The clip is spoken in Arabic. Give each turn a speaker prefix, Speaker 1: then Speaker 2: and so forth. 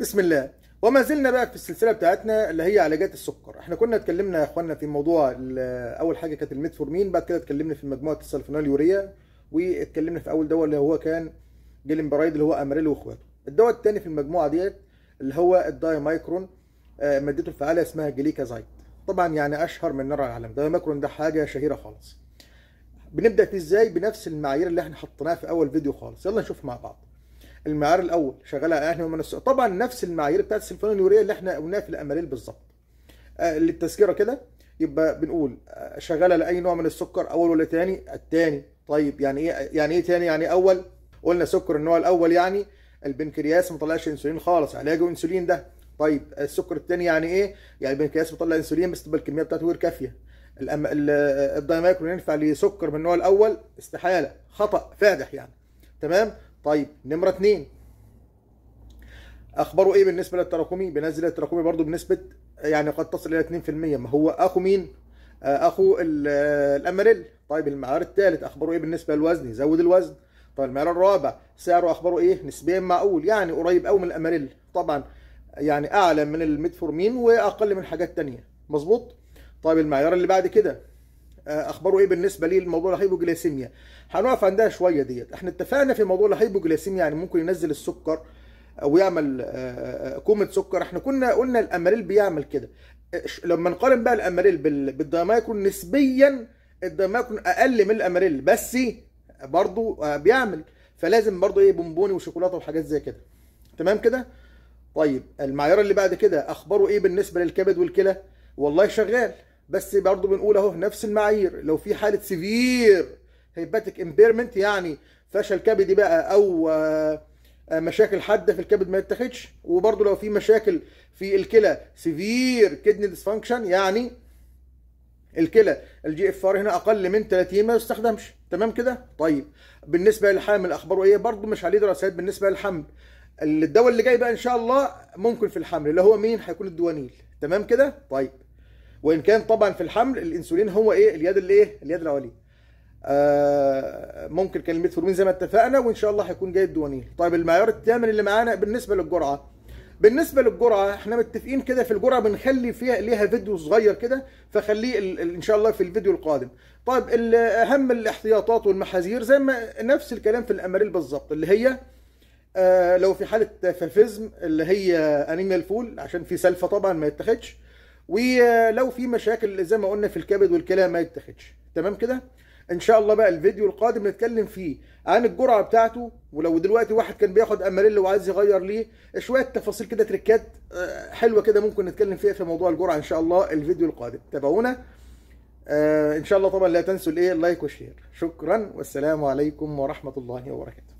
Speaker 1: بسم الله وما زلنا بقى في السلسله بتاعتنا اللي هي علاجات السكر احنا كنا اتكلمنا يا اخوانا في موضوع اول حاجه كانت الميتفورمين بعد كده اتكلمنا في مجموعه السلفونال يوريا واتكلمنا في اول دواء اللي هو كان جيلمبرايد اللي هو امريل واخواته الدواء الثاني في المجموعه ديت اللي هو الدايمايكرون آه، مادته الفعاله اسمها جليكازايد طبعا يعني اشهر من نار على العالم دايمايكرون ده حاجه شهيره خالص بنبدا فيه ازاي بنفس المعايير اللي احنا حطيناها في اول فيديو خالص يلا نشوف مع بعض المعيار الاول شغاله احنا السؤال. طبعا نفس المعايير بتاعت السيمفونيه النوريه اللي احنا قلناها في الاماريل بالظبط آه للتذكره كده يبقى بنقول آه، شغاله لاي نوع من السكر اول ولا ثاني الثاني طيب يعني ايه يعني ايه ثاني يعني اول قلنا سكر النوع الاول يعني البنكرياس ما طلعش انسولين خالص علاجه انسولين ده طيب آه، السكر الثاني يعني ايه يعني البنكرياس بيطلع انسولين بس تبقى الكميه بتاعته غير كافيه الأم... الدايمايكرون ينفع لسكر من النوع الاول استحاله خطا فادح يعني تمام طيب نمره اتنين اخباره ايه بالنسبه للتراكمي بنزل التراكمي برضو بنسبه يعني قد تصل الى 2% ما هو اخو مين آه، اخو آه، الأمريل طيب المعيار الثالث اخباره ايه بالنسبه للوزن يزود الوزن طيب المعيار الرابع سعره اخباره ايه نسبيا معقول يعني قريب أوي من الاماريل طبعا يعني اعلى من الميتفورمين واقل من حاجات تانية مظبوط طيب المعيار اللي بعد كده آه، اخباره ايه بالنسبه لي لموضوع الهيبوجلاسيميا هنقف عندها شويه ديت احنا اتفقنا في موضوع الهيبوجلاسيميا يعني ممكن ينزل السكر او يعمل آه، آه، كومه سكر احنا كنا قلنا الاماريل بيعمل كده لما نقارن بقى الاماريل بالدايماكرون نسبيا الدايماكرون اقل من الاماريل بس برضه بيعمل فلازم برضه ايه بونبوني وشوكولاته وحاجات زي كده تمام كده طيب المعيار اللي بعد كده اخباره ايه بالنسبه للكبد والكلى والله شغال بس برضه بنقول اهو نفس المعايير لو في حاله سيفير هيباتيك امبيرمنت يعني فشل كبدي بقى او آه، آه، مشاكل حاده في الكبد ما يتاخدش وبرضه لو في مشاكل في الكلى سيفير كدني ديسفانكشن يعني الكلى الجي اف ار هنا اقل من 30 ما يستخدمش تمام كده طيب بالنسبه للحمل اخباره ايه برضه مش عليه دراسات بالنسبه للحمل الدواء اللي جاي بقى ان شاء الله ممكن في الحمل اللي هو مين هيكون الدوانيل تمام كده طيب وان كان طبعا في الحمل الانسولين هو ايه اليد اللي ايه اليد العليا آه ممكن كان الميتفورمين زي ما اتفقنا وان شاء الله هيكون جاي الدوانيل طيب المعيار الثامن اللي معانا بالنسبه للجرعه بالنسبه للجرعه احنا متفقين كده في الجرعه بنخلي فيها ليها فيديو صغير كده فخليه ان شاء الله في الفيديو القادم طيب اهم الاحتياطات والمحاذير زي ما نفس الكلام في الاماريل بالظبط اللي هي آه لو في حاله فافيزم اللي هي انيميا الفول عشان في سلفه طبعا ما يتاخدش ولو في مشاكل زي ما قلنا في الكبد والكلى ما يتاخدش تمام كده ان شاء الله بقى الفيديو القادم نتكلم فيه عن الجرعه بتاعته ولو دلوقتي واحد كان بياخد اماريل وعايز يغير ليه شويه تفاصيل كده تريكات آه، حلوه كده ممكن نتكلم فيها في موضوع الجرعه ان شاء الله الفيديو القادم تابعونا آه، ان شاء الله طبعا لا تنسوا الايه اللايك والشير شكرا والسلام عليكم ورحمه الله وبركاته